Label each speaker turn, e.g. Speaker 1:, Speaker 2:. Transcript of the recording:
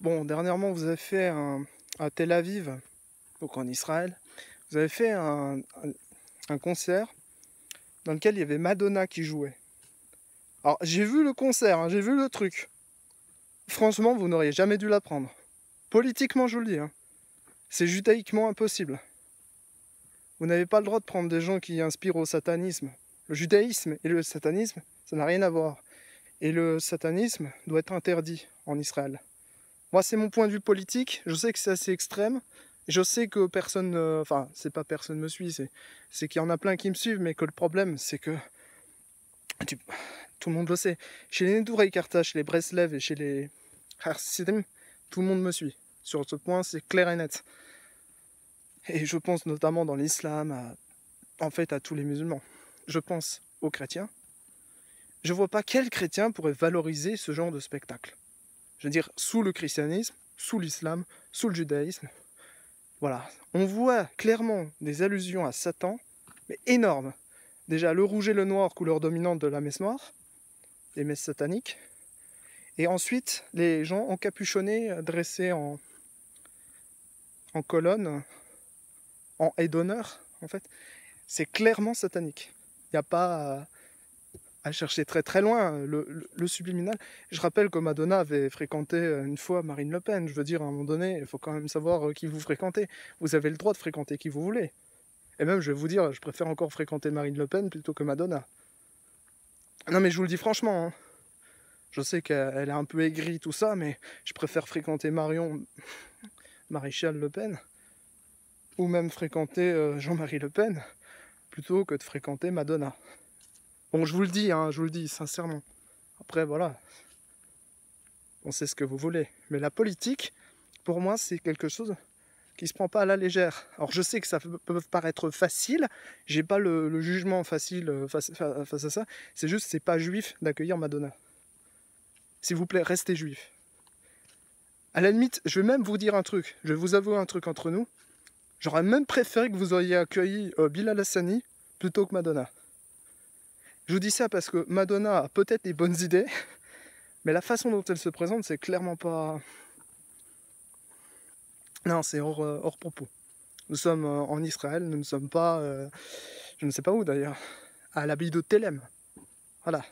Speaker 1: Bon, dernièrement, vous avez fait un, à Tel Aviv, donc en Israël, vous avez fait un, concert dans lequel il y avait Madonna qui jouait. Alors, j'ai vu le concert, hein, j'ai vu le truc. Franchement, vous n'auriez jamais dû la prendre. Politiquement, je vous le dis, hein. c'est judaïquement impossible. Vous n'avez pas le droit de prendre des gens qui inspirent au satanisme. Le judaïsme et le satanisme, ça n'a rien à voir. Et le satanisme doit être interdit en Israël. Moi, c'est mon point de vue politique. Je sais que c'est assez extrême. Je sais que personne, euh, enfin, c'est pas personne me suit, c'est qu'il y en a plein qui me suivent, mais que le problème, c'est que tout le monde le sait. Chez les Nedoura et chez les Breslev et chez les Harsidim, tout le monde me suit. Sur ce point, c'est clair et net. Et je pense notamment dans l'islam, en fait, à tous les musulmans. Je pense aux chrétiens. Je vois pas quel chrétien pourrait valoriser ce genre de spectacle je veux dire, sous le christianisme, sous l'islam, sous le judaïsme. Voilà, on voit clairement des allusions à Satan, mais énormes. Déjà le rouge et le noir, couleur dominante de la messe noire, les messes sataniques. Et ensuite, les gens encapuchonnés, dressés en, en colonne, en haie d'honneur, en fait. C'est clairement satanique. Il n'y a pas... Euh, à chercher très très loin euh, le, subliminal. Je rappelle que Madonna avait fréquenté euh, une fois Marine Le Pen. Je veux dire, à un moment donné, il faut quand même savoir euh, qui vous fréquentez. Vous avez le droit de fréquenter qui vous voulez. Et même, je vais vous dire, je préfère encore fréquenter Marine Le Pen plutôt que Madonna. Non, mais je vous le dis franchement. Hein. Je sais qu'elle est un peu aigrie, tout ça, mais je préfère fréquenter Marion, Maréchal Le Pen, ou même fréquenter Jean-Marie Le Pen, plutôt que de fréquenter Madonna. Bon, je vous le dis, hein, je vous le dis sincèrement. Après, voilà, on sait ce que vous voulez. Mais la politique, pour moi, c'est quelque chose qui se prend pas à la légère. Alors, je sais que ça peut paraître facile. J'ai pas le, jugement facile euh, face, à ça. C'est juste, c'est pas juif d'accueillir Madonna. S'il vous plaît, restez juif. À la limite, je vais même vous dire un truc. Je vais vous avouer un truc entre nous. J'aurais même préféré que vous ayez accueilli Bill euh, Bilal Hassani plutôt que Madonna. Je vous dis ça parce que Madonna a peut-être des bonnes idées, mais la façon dont elle se présente, c'est clairement pas. Non, c'est hors, euh, propos. Nous sommes euh, en Israël, nous ne sommes pas, euh, je ne sais pas où d'ailleurs, à l'abbaye de Telem. Voilà.